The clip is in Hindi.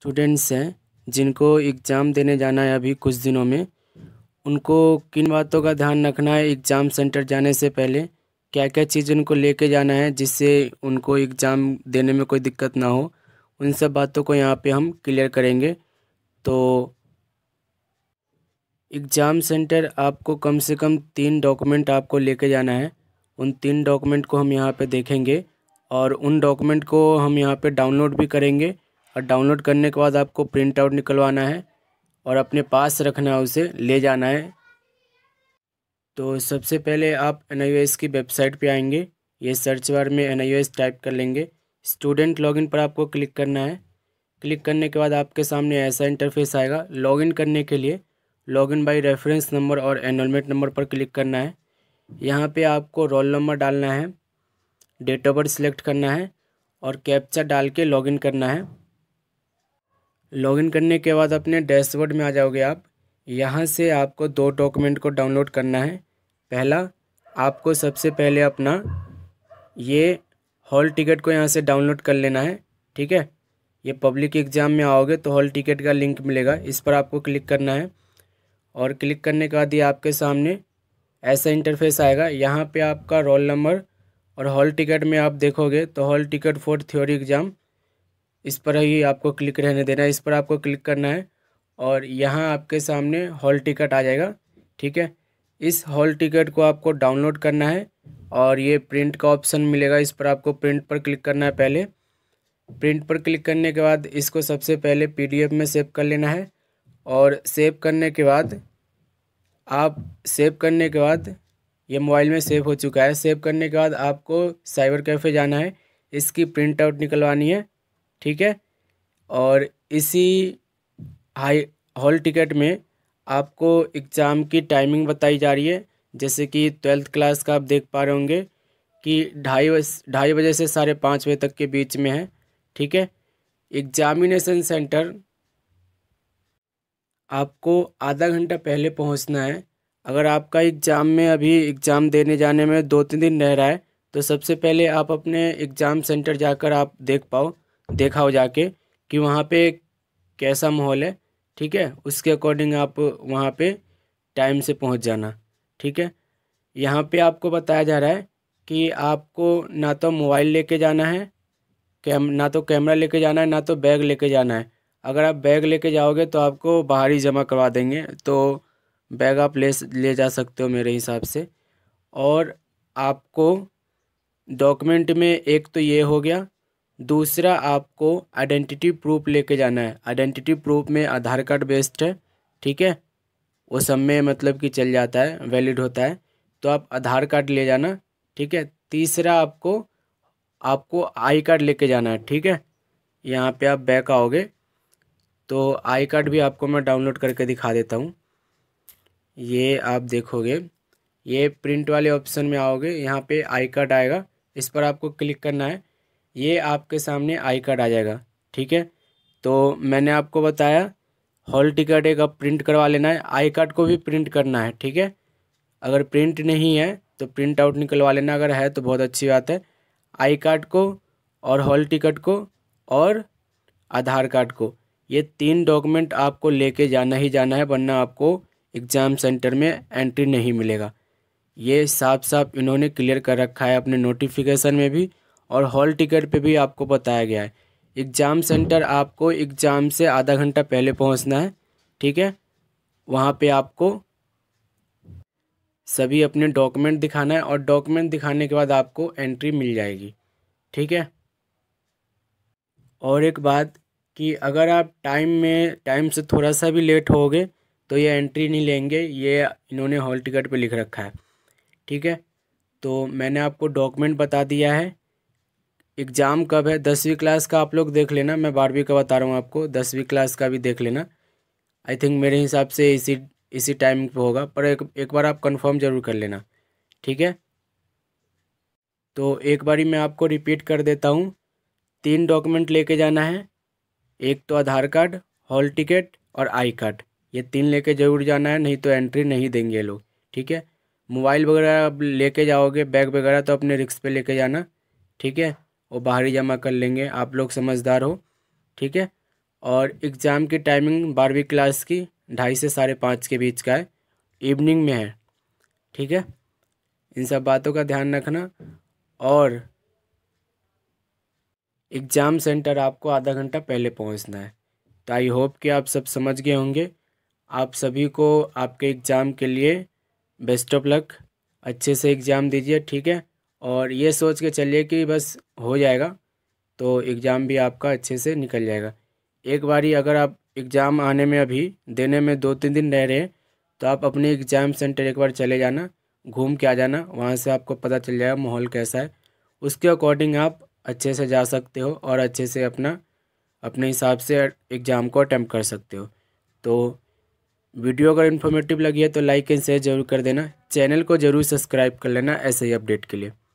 स्टूडेंट्स हैं जिनको एग्ज़ाम देने जाना है अभी कुछ दिनों में उनको किन बातों का ध्यान रखना है एग्ज़ाम सेंटर जाने से पहले क्या क्या चीज़ उनको लेके जाना है जिससे उनको एग्ज़ाम देने में कोई दिक्कत ना हो उन सब बातों को यहाँ पे हम क्लियर करेंगे तो एग्ज़ाम सेंटर आपको कम से कम तीन डॉक्यूमेंट आपको लेके जाना है उन तीन डॉक्यूमेंट को हम यहाँ पे देखेंगे और उन डॉक्यूमेंट को हम यहाँ पे डाउनलोड भी करेंगे और डाउनलोड करने के बाद आपको प्रिंट आउट निकलवाना है और अपने पास रखना है उसे ले जाना है तो सबसे पहले आप एन की वेबसाइट पे आएंगे ये सर्च बार में एन टाइप कर लेंगे स्टूडेंट लॉगिन पर आपको क्लिक करना है क्लिक करने के बाद आपके सामने ऐसा इंटरफेस आएगा लॉगिन करने के लिए लॉगिन बाई रेफरेंस नंबर और एनरोलमेंट नंबर पर क्लिक करना है यहाँ पे आपको रोल नंबर डालना है डेट ऑफ बर्थ सिलेक्ट करना है और कैप्चा डाल के लॉगिन करना है लॉगिन करने के बाद अपने डैशबोर्ड में आ जाओगे आप यहाँ से आपको दो डॉक्यूमेंट को डाउनलोड करना है पहला आपको सबसे पहले अपना ये हॉल टिकट को यहाँ से डाउनलोड कर लेना है ठीक है ये पब्लिक एग्ज़ाम में आओगे तो हॉल टिकट का लिंक मिलेगा इस पर आपको क्लिक करना है और क्लिक करने के बाद ये आपके सामने ऐसा इंटरफेस आएगा यहाँ पे आपका रोल नंबर और हॉल टिकट में आप देखोगे तो hall ticket for theory exam इस पर ही आपको क्लिक रहने देना है इस पर आपको क्लिक करना है और यहाँ आपके सामने हॉल टिकट आ जाएगा ठीक है इस हॉल टिकट को आपको डाउनलोड करना है और ये प्रिंट का ऑप्शन मिलेगा इस पर आपको प्रिंट पर क्लिक करना है पहले प्रिंट पर क्लिक करने के बाद इसको सबसे पहले पीडीएफ में सेव कर लेना है और सेव करने के बाद आप सेव करने के बाद ये मोबाइल में सेव हो चुका है सेव करने के बाद आपको साइबर कैफ़े जाना है इसकी प्रिंट आउट निकलवानी है ठीक है और इसी हाई हॉल टिकट में आपको एग्ज़ाम की टाइमिंग बताई जा रही है जैसे कि ट्वेल्थ क्लास का आप देख पा रहे होंगे कि ढाई ढाई बजे से साढ़े पाँच बजे तक के बीच में है ठीक है एग्जामिनेशन सेंटर आपको आधा घंटा पहले पहुंचना है अगर आपका एग्ज़ाम में अभी एग्ज़ाम देने जाने में दो तीन दिन रह रहा है तो सबसे पहले आप अपने एग्ज़ाम सेंटर जाकर आप देख पाओ देखा हो जाके कि वहाँ पे कैसा माहौल है ठीक है उसके अकॉर्डिंग आप वहाँ पे टाइम से पहुँच जाना ठीक है यहाँ पे आपको बताया जा रहा है कि आपको ना तो मोबाइल लेके जाना है कैम ना तो कैमरा लेके जाना है ना तो बैग लेके जाना है अगर आप बैग लेके जाओगे तो आपको बाहर ही जमा करवा देंगे तो बैग आप ले ले जा सकते हो मेरे हिसाब से और आपको डॉक्यूमेंट में एक तो ये हो गया दूसरा आपको आइडेंटिटी प्रूफ लेके जाना है आइडेंटिटी प्रूफ में आधार कार्ड बेस्ड है ठीक है वो सब में मतलब कि चल जाता है वैलिड होता है तो आप आधार कार्ड ले जाना ठीक है तीसरा आपको आपको आई कार्ड लेके जाना है ठीक है यहाँ पे आप बैक आओगे तो आई कार्ड भी आपको मैं डाउनलोड करके दिखा देता हूँ ये आप देखोगे ये प्रिंट वाले ऑप्शन में आओगे यहाँ पे आई कार्ड आएगा इस पर आपको क्लिक करना है ये आपके सामने आई कार्ड आ जाएगा ठीक है तो मैंने आपको बताया हॉल टिकट एक अब प्रिंट करवा लेना है आई कार्ड को भी प्रिंट करना है ठीक है अगर प्रिंट नहीं है तो प्रिंट आउट निकलवा लेना अगर है तो बहुत अच्छी बात है आई कार्ड को और हॉल टिकट को और आधार कार्ड को ये तीन डॉक्यूमेंट आपको लेके जाना ही जाना है वरना आपको एग्ज़ाम सेंटर में एंट्री नहीं मिलेगा ये साफ साफ इन्होंने क्लियर कर रखा है अपने नोटिफिकेशन में भी और हॉल टिकट पे भी आपको बताया गया है एग्ज़ाम सेंटर आपको एग्ज़ाम से आधा घंटा पहले पहुंचना है ठीक है वहाँ पे आपको सभी अपने डॉक्यूमेंट दिखाना है और डॉक्यूमेंट दिखाने के बाद आपको एंट्री मिल जाएगी ठीक है और एक बात कि अगर आप टाइम में टाइम से थोड़ा सा भी लेट होगे तो ये एंट्री नहीं लेंगे ये इन्होंने हॉल टिकट पे लिख रखा है ठीक है तो मैंने आपको डॉक्यूमेंट बता दिया है एग्ज़ाम कब है दसवीं क्लास का आप लोग देख लेना मैं बारहवीं का बता रहा हूँ आपको दसवीं क्लास का भी देख लेना आई थिंक मेरे हिसाब से इसी इसी टाइम पे होगा पर एक एक बार आप कंफर्म जरूर कर लेना ठीक है तो एक बारी मैं आपको रिपीट कर देता हूँ तीन डॉक्यूमेंट लेके जाना है एक तो आधार कार्ड हॉल टिकट और आई कार्ड ये तीन लेके जरूर जाना है नहीं तो एंट्री नहीं देंगे लोग ठीक है मोबाइल वगैरह आप लेके जाओगे बैग वगैरह तो अपने रिक्स पे लेके जाना ठीक है वो बाहर ही जमा कर लेंगे आप लोग समझदार हो ठीक है और एग्ज़ाम की टाइमिंग बारहवीं क्लास की ढाई से साढ़े पाँच के बीच का है इवनिंग में है ठीक है इन सब बातों का ध्यान रखना और एग्ज़ाम सेंटर आपको आधा घंटा पहले पहुंचना है तो आई होप कि आप सब समझ गए होंगे आप सभी को आपके एग्ज़ाम के लिए बेस्ट ऑफ लक अच्छे से एग्ज़ाम दीजिए ठीक है और ये सोच के चलिए कि बस हो जाएगा तो एग्ज़ाम भी आपका अच्छे से निकल जाएगा एक बारी अगर आप एग्ज़ाम आने में अभी देने में दो तीन दिन रह रहे हैं तो आप अपने एग्ज़ाम सेंटर एक बार चले जाना घूम के आ जाना वहाँ से आपको पता चल जाएगा माहौल कैसा है उसके अकॉर्डिंग आप अच्छे से जा सकते हो और अच्छे से अपना अपने हिसाब से एग्ज़ाम को अटैम्प्ट कर सकते हो तो वीडियो अगर इन्फॉर्मेटिव लगी है तो लाइक एंड शेयर जरूर कर देना चैनल को ज़रूर सब्सक्राइब कर लेना ऐसे ही अपडेट के लिए